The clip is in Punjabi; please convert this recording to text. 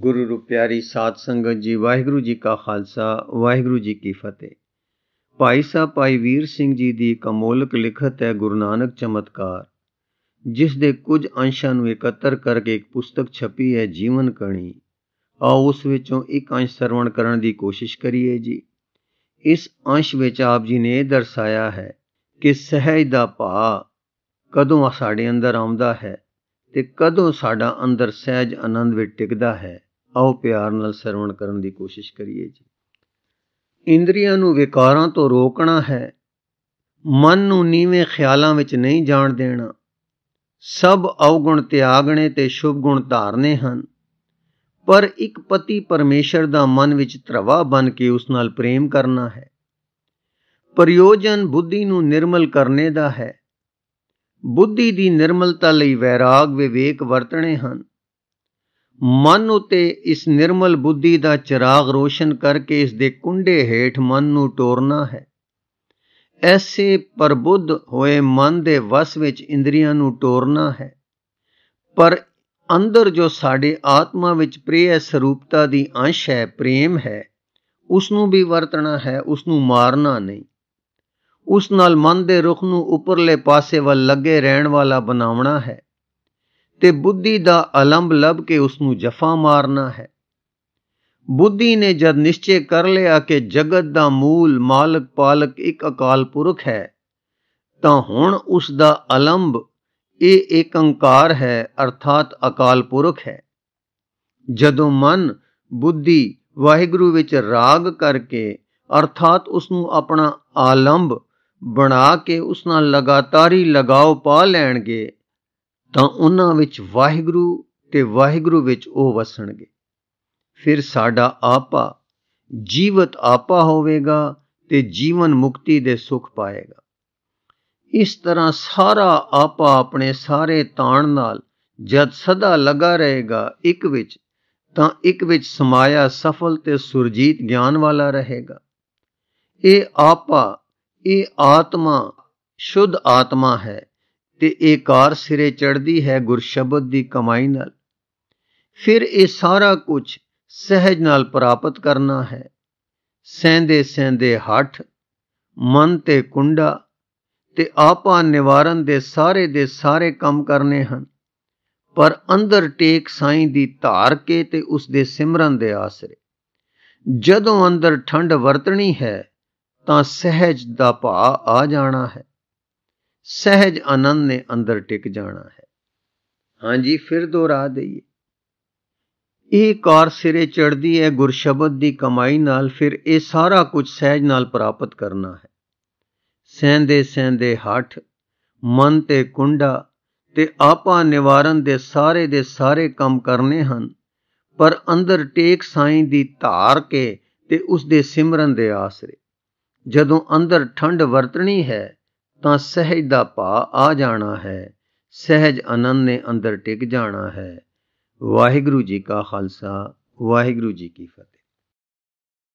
ਗੁਰੂ ਰੂਪ ਪਿਆਰੀ ਸਾਧ ਸੰਗਤ ਜੀ ਵਾਹਿਗੁਰੂ ਜੀ ਕਾ ਖਾਲਸਾ ਵਾਹਿਗੁਰੂ ਜੀ ਕੀ ਫਤਿਹ ਭਾਈ ਸਾਹਿਬ ਭਾਈ ਵੀਰ ਸਿੰਘ ਜੀ ਦੀ ਕਮੋਲਕ ਲਿਖਤ ਹੈ ਗੁਰੂ ਨਾਨਕ ਚਮਤਕਾਰ ਜਿਸ ਦੇ ਕੁਝ ਅੰਸ਼ਾਂ ਨੂੰ ਇਕੱਤਰ ਕਰਕੇ ਇੱਕ ਪੁਸਤਕ ਛਪੀ ਹੈ ਜੀਵਨ ਕਣੀ ਆ ਉਸ ਵਿੱਚੋਂ ਇੱਕ ਅੰਸ਼ ਸਰਵਣ ਕਰਨ ਦੀ ਕੋਸ਼ਿਸ਼ ਕਰੀਏ ਜੀ ਇਸ ਅੰਸ਼ ਵਿੱਚ ਆਪ ਜੀ ਨੇ ਦਰਸਾਇਆ ਹੈ ਕਿ ਸਹਿਜ ਦਾ ਭਾ ਕਦੋਂ ਸਾਡੇ ਅੰਦਰ ਆਉਂਦਾ ਹੈ ਤੇ ਕਦੋਂ ਸਾਡਾ ਅੰਦਰ ਸਹਿਜ ਆਨੰਦ ਵਿੱਚ ਟਿਕਦਾ ਹੈ ਆਓ ਪਿਆਰ ਨਾਲ ਸਰਵਣ ਕਰਨ ਦੀ ਕੋਸ਼ਿਸ਼ ਕਰੀਏ ਜੀ ਇੰਦਰੀਆਂ ਨੂੰ ਵਿਕਾਰਾਂ ਤੋਂ ਰੋਕਣਾ ਹੈ ਮਨ ਨੂੰ ਨੀਵੇਂ ਖਿਆਲਾਂ ਵਿੱਚ ਨਹੀਂ ਜਾਣ ਦੇਣਾ ਸਭ ਔਗਣ ਤਿਆਗਣੇ ਤੇ ਸ਼ੁਭ ਗੁਣ ਧਾਰਨੇ ਹਨ ਪਰ ਇੱਕ ਪਤੀ ਪਰਮੇਸ਼ਰ ਦਾ ਮਨ ਵਿੱਚ ਧਰਵਾ ਬਨ ਕੇ ਉਸ ਨਾਲ ਪ੍ਰੇਮ ਕਰਨਾ ਹੈ ਪ੍ਰਯੋਜਨ ਬੁੱਧੀ ਨੂੰ ਨਿਰਮਲ ਕਰਨੇ ਦਾ ਹੈ ਬੁੱਧੀ ਦੀ ਨਿਰਮਲਤਾ ਲਈ ਵੈਰਾਗ ਵਿਵੇਕ ਵਰਤਣੇ ਹਨ ਮਨ ਉਤੇ ਇਸ ਨਿਰਮਲ ਬੁੱਧੀ ਦਾ ਚਿਰਾਗ ਰੋਸ਼ਨ ਕਰਕੇ ਇਸ ਦੇ ਕੁੰਡੇ ਹੇਠ ਮਨ ਨੂੰ ਟੋਰਨਾ ਹੈ ਐਸੇ ਪਰਬੁੱਧ ਹੋਏ ਮਨ ਦੇ ਵਸ ਵਿੱਚ ਇੰਦਰੀਆਂ ਨੂੰ ਟੋਰਨਾ ਹੈ ਪਰ ਅੰਦਰ ਜੋ ਸਾਡੇ ਆਤਮਾ ਵਿੱਚ ਪ੍ਰੇਅ ਸਰੂਪਤਾ ਦੀ ਅੰਸ਼ ਹੈ ਪ੍ਰੇਮ ਹੈ ਉਸ ਨੂੰ ਵੀ ਵਰਤਣਾ ਹੈ ਉਸ ਨੂੰ ਮਾਰਨਾ ਨਹੀਂ ਉਸ ਨਾਲ ਮਨ ਦੇ ਰੁਖ ਨੂੰ ਉੱਪਰਲੇ ਪਾਸੇ ਵੱਲ ਲੱਗੇ ਰਹਿਣ ਵਾਲਾ ਬਣਾਉਣਾ ਹੈ ਤੇ ਬੁੱਧੀ ਦਾ ਅਲੰਬ ਲੱਭ ਕੇ ਉਸ ਨੂੰ ਜਫਾ ਮਾਰਨਾ ਹੈ ਬੁੱਧੀ ਨੇ ਜਦ ਨਿਸ਼ਚੈ ਕਰ ਲਿਆ ਕਿ ਜਗਤ ਦਾ ਮੂਲ ਮਾਲਕ ਪਾਲਕ ਇੱਕ ਅਕਾਲ ਪੁਰਖ ਹੈ ਤਾਂ ਹੁਣ ਉਸ ਦਾ ਅਲੰਬ ਇਹ ਇੱਕ ਅੰਕਾਰ ਹੈ ਅਰਥਾਤ ਅਕਾਲ ਪੁਰਖ ਹੈ ਜਦੋਂ ਮਨ ਬੁੱਧੀ ਵਾਹਿਗੁਰੂ ਵਿੱਚ ਰਾਗ ਕਰਕੇ ਅਰਥਾਤ ਉਸ ਨੂੰ ਆਪਣਾ ਆਲੰਬ ਬਣਾ ਕੇ ਉਸ ਨਾਲ ਲਗਾਤਾਰੀ ਲਗਾਉ ਪਾ ਲੈਣਗੇ ਤਾਂ ਉਹਨਾਂ ਵਿੱਚ ਵਾਹਿਗੁਰੂ ਤੇ ਵਾਹਿਗੁਰੂ ਵਿੱਚ ਉਹ ਵਸਣਗੇ ਫਿਰ ਸਾਡਾ ਆਪਾ ਜੀਵਤ ਆਪਾ ਹੋਵੇਗਾ ਤੇ ਜੀਵਨ ਮੁਕਤੀ ਦੇ ਸੁਖ ਪਾਏਗਾ ਇਸ ਤਰ੍ਹਾਂ ਸਾਰਾ ਆਪਾ ਆਪਣੇ ਸਾਰੇ ਤਾਣ ਨਾਲ ਜਦ ਸਦਾ ਲਗਾ ਰਹੇਗਾ ਇੱਕ ਵਿੱਚ ਤਾਂ ਇੱਕ ਵਿੱਚ ਸਮਾਇਆ ਸਫਲ ਤੇ ਸੁਰਜੀਤ ਗਿਆਨ ਵਾਲਾ ਰਹੇਗਾ ਇਹ ਆਪਾ ਇਹ ਆਤਮਾ ਸ਼ੁੱਧ ਆਤਮਾ ਹੈ ਤੇ ਇਹ ਕਾਰ ਸਿਰੇ ਚੜਦੀ ਹੈ ਗੁਰ ਸ਼ਬਦ ਦੀ ਕਮਾਈ ਨਾਲ ਫਿਰ ਇਹ ਸਾਰਾ ਕੁਝ ਸਹਿਜ ਨਾਲ ਪ੍ਰਾਪਤ ਕਰਨਾ ਹੈ ਸਹਿੰਦੇ ਸਹਿੰਦੇ ਹੱਠ ਮਨ ਤੇ ਕੁੰਡਾ ਤੇ ਆਪਾ ਨਿਵਾਰਨ ਦੇ ਸਾਰੇ ਦੇ ਸਾਰੇ ਕੰਮ ਕਰਨੇ ਹਨ ਪਰ ਅੰਦਰ ਟੇਕ ਸਾਈਂ ਦੀ ਧਾਰ ਕੇ ਤੇ ਉਸ ਦੇ ਸਿਮਰਨ ਦੇ ਆਸਰੇ ਜਦੋਂ ਅੰਦਰ ਠੰਡ ਵਰਤਣੀ ਹੈ ਤਾਂ ਸਹਿਜ ਦਾ ਭਾ ਆ ਜਾਣਾ ਹੈ ਸਹਿਜ ਆਨੰਦ ਨੇ ਅੰਦਰ ਟਿਕ ਜਾਣਾ ਹੈ ਹਾਂਜੀ ਫਿਰ ਦੁਹਰਾ ਦਈਏ ਇਹ ਕਾਰ ਸਿਰੇ ਚੜਦੀ ਹੈ ਗੁਰਸ਼ਬਦ ਦੀ ਕਮਾਈ ਨਾਲ ਫਿਰ ਇਹ ਸਾਰਾ ਕੁਝ ਸਹਿਜ ਨਾਲ ਪ੍ਰਾਪਤ ਕਰਨਾ ਹੈ ਸਹਿੰਦੇ ਸਹਿੰਦੇ ਹੱਠ ਮਨ ਤੇ ਕੁੰਡਾ ਤੇ ਆਪਾ ਨਿਵਾਰਨ ਦੇ ਸਾਰੇ ਦੇ ਸਾਰੇ ਕੰਮ ਕਰਨੇ ਹਨ ਪਰ ਅੰਦਰ ਟੇਕ ਸਾਈਂ ਦੀ ਧਾਰ ਕੇ ਤੇ ਉਸ ਦੇ ਸਿਮਰਨ ਦੇ ਆਸਰੇ ਜਦੋਂ ਅੰਦਰ ਠੰਡ ਵਰਤਣੀ ਹੈ ਤਾਂ ਸਹਿਜ ਦਾ ਭਾ ਆ ਜਾਣਾ ਹੈ ਸਹਿਜ ਅਨੰਦ ਨੇ ਅੰਦਰ ਟਿਕ ਜਾਣਾ ਹੈ ਵਾਹਿਗੁਰੂ ਜੀ ਕਾ ਖਾਲਸਾ ਵਾਹਿਗੁਰੂ ਜੀ ਕੀ ਫਤਿਹ